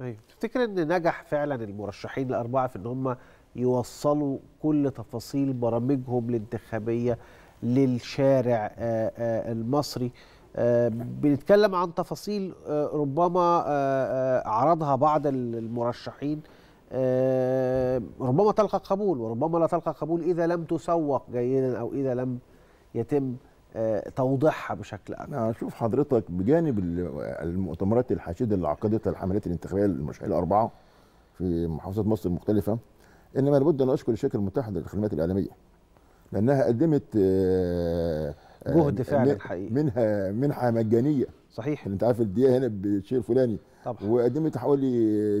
ايوه تفتكر ان نجح فعلا المرشحين الاربعه في ان هم يوصلوا كل تفاصيل برامجهم الانتخابيه للشارع آه، آه، المصري آه، بنتكلم عن تفاصيل ربما عرضها بعض المرشحين ربما تلقى قبول وربما لا تلقى قبول اذا لم تسوق جيدا او اذا لم يتم آه، توضيحها بشكل اكبر. انا نعم، اشوف حضرتك بجانب المؤتمرات الحشيده اللي عقدتها الحملات الانتخابيه المرشحين الاربعه في محافظات مصر المختلفه انما لابد ان اشكر الشركه المتحده للخدمات الاعلاميه لانها قدمت آه، آه، جهد فعلا حقيقي منها منحه مجانيه صحيح انت عارف الدقيقه هنا بالشيء الفلاني طبعا وقدمت حوالي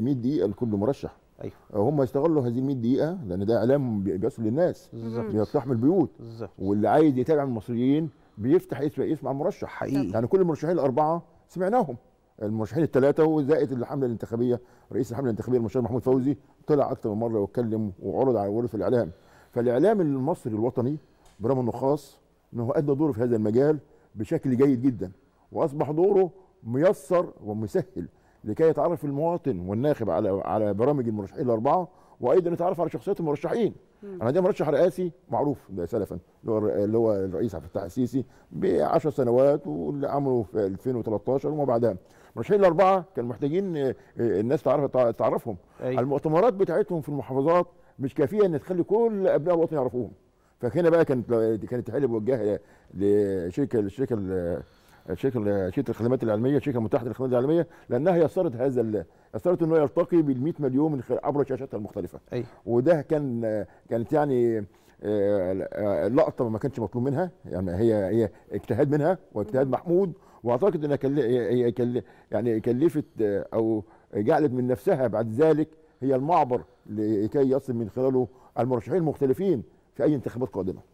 100 دقيقه لكل مرشح ايوه هم استغلوا هذه ال 100 دقيقه لان ده اعلام بيصل للناس بالظبط بيقتحم البيوت بالظبط واللي عايز يتابع المصريين بيفتح اسم اسم على مرشح حقيقي يعني كل المرشحين الاربعه سمعناهم المرشحين الثلاثه وزائد الحمله الانتخابيه رئيس الحمله الانتخابيه المرشح محمود فوزي طلع اكثر من مره واتكلم وعرض على وعرض في الاعلام فالاعلام المصري الوطني برغم انه خاص انه ادى دوره في هذا المجال بشكل جيد جدا واصبح دوره ميسر ومسهل لكي يتعرف المواطن والناخب على على برامج المرشحين الاربعه وايضا يتعرف على شخصيات المرشحين مم. انا دي مرشح رئاسي معروف سلفا اللي هو الرئيس عبد الفتاح السيسي ب 10 سنوات واللي عمله في 2013 وما بعدها المرشحين الاربعه كان محتاجين آه، آه، الناس تعرف تعرفهم أي. المؤتمرات بتاعتهم في المحافظات مش كافيه ان تخلي كل ابناء الوطن يعرفوهم فهنا بقى كانت كانت تحل موجهه لشركه الشركه شركه شركه الخدمات العلميه شركه المتحده للخدمات العلميه لانها يسرت هذا يسرت انه يرتقي بال 100 مليون من خلال عبر شاشاتها المختلفه أي. وده كان كانت يعني آه، آه، لقطه ما كانش مطلوب منها يعني هي هي اجتهاد منها واجتهاد محمود واعتقد انها كل... هي كل... يعني كلفت آه، او جعلت من نفسها بعد ذلك هي المعبر لكي يصل من خلاله المرشحين المختلفين في اي انتخابات قادمه